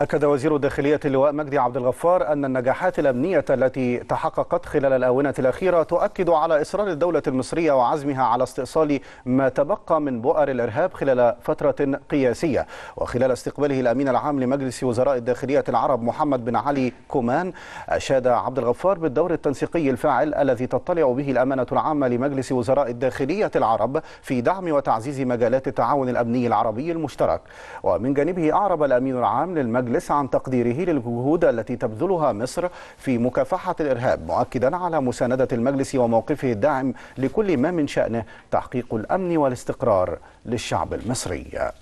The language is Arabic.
أكد وزير الداخلية اللواء مجدي عبد الغفار أن النجاحات الأمنية التي تحققت خلال الآونة الأخيرة تؤكد على إصرار الدولة المصرية وعزمها على استئصال ما تبقى من بؤر الإرهاب خلال فترة قياسية وخلال استقباله الأمين العام لمجلس وزراء الداخلية العرب محمد بن علي كومان أشاد عبد الغفار بالدور التنسيقي الفاعل الذي تطلع به الأمانة العامة لمجلس وزراء الداخلية العرب في دعم وتعزيز مجالات التعاون الأمني العربي المشترك ومن جانبه أعرب الأمين العام للمجلس المجلس عن تقديره للجهود التي تبذلها مصر في مكافحة الإرهاب مؤكدا على مساندة المجلس وموقفه الداعم لكل ما من شأنه تحقيق الأمن والاستقرار للشعب المصري